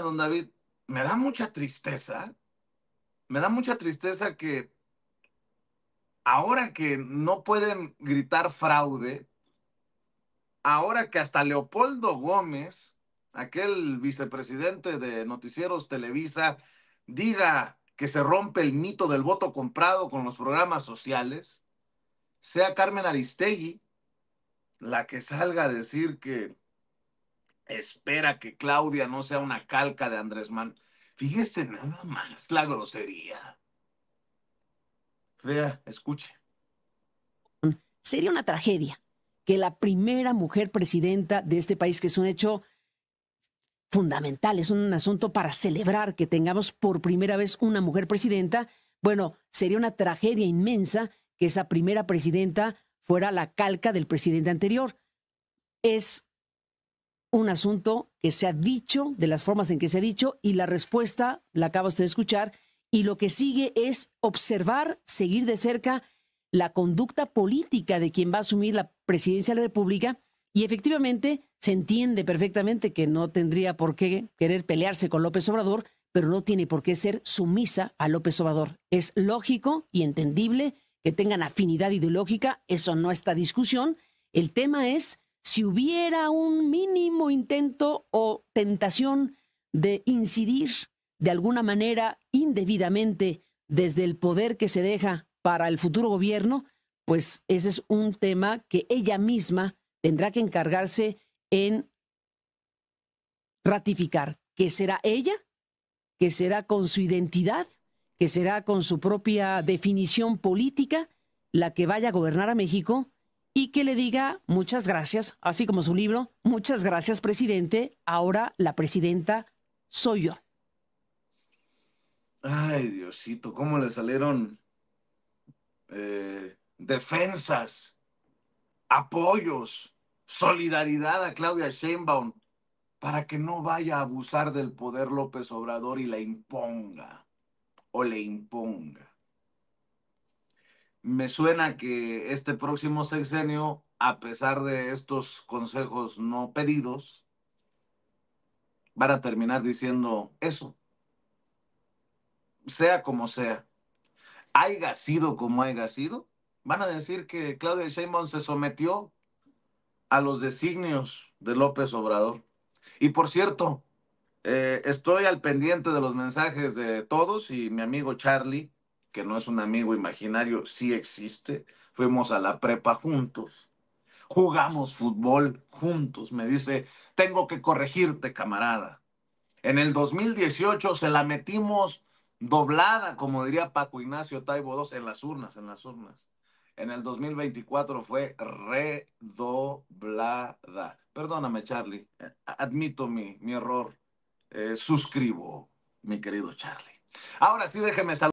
don David, me da mucha tristeza, me da mucha tristeza que ahora que no pueden gritar fraude, ahora que hasta Leopoldo Gómez, aquel vicepresidente de Noticieros Televisa, diga que se rompe el mito del voto comprado con los programas sociales, sea Carmen Aristegui la que salga a decir que espera que Claudia no sea una calca de Andrés Manuel. Fíjese nada más la grosería. Vea, escuche. Sería una tragedia que la primera mujer presidenta de este país, que es un hecho fundamental, es un asunto para celebrar que tengamos por primera vez una mujer presidenta, bueno, sería una tragedia inmensa que esa primera presidenta fuera la calca del presidente anterior. Es un asunto que se ha dicho, de las formas en que se ha dicho, y la respuesta la acaba usted de escuchar, y lo que sigue es observar, seguir de cerca la conducta política de quien va a asumir la presidencia de la República, y efectivamente se entiende perfectamente que no tendría por qué querer pelearse con López Obrador, pero no tiene por qué ser sumisa a López Obrador. Es lógico y entendible que tengan afinidad ideológica, eso no está discusión. El tema es si hubiera un mínimo intento o tentación de incidir de alguna manera indebidamente desde el poder que se deja para el futuro gobierno, pues ese es un tema que ella misma tendrá que encargarse en ratificar, que será ella, que será con su identidad, que será con su propia definición política la que vaya a gobernar a México y que le diga muchas gracias, así como su libro, muchas gracias presidente, ahora la presidenta soy yo. Ay, Diosito, ¿cómo le salieron eh, defensas, apoyos, solidaridad a Claudia Sheinbaum para que no vaya a abusar del poder López Obrador y la imponga o le imponga? me suena que este próximo sexenio, a pesar de estos consejos no pedidos, van a terminar diciendo eso. Sea como sea, haya sido como haya sido, van a decir que Claudia Sheinbaum se sometió a los designios de López Obrador. Y por cierto, eh, estoy al pendiente de los mensajes de todos y mi amigo Charlie que no es un amigo imaginario, sí existe. Fuimos a la prepa juntos, jugamos fútbol juntos. Me dice, tengo que corregirte, camarada. En el 2018 se la metimos doblada, como diría Paco Ignacio Taibo II, en las urnas, en las urnas. En el 2024 fue redoblada. Perdóname, Charlie. Eh, admito mi, error. Eh, suscribo, mi querido Charlie. Ahora sí, déjeme saludar.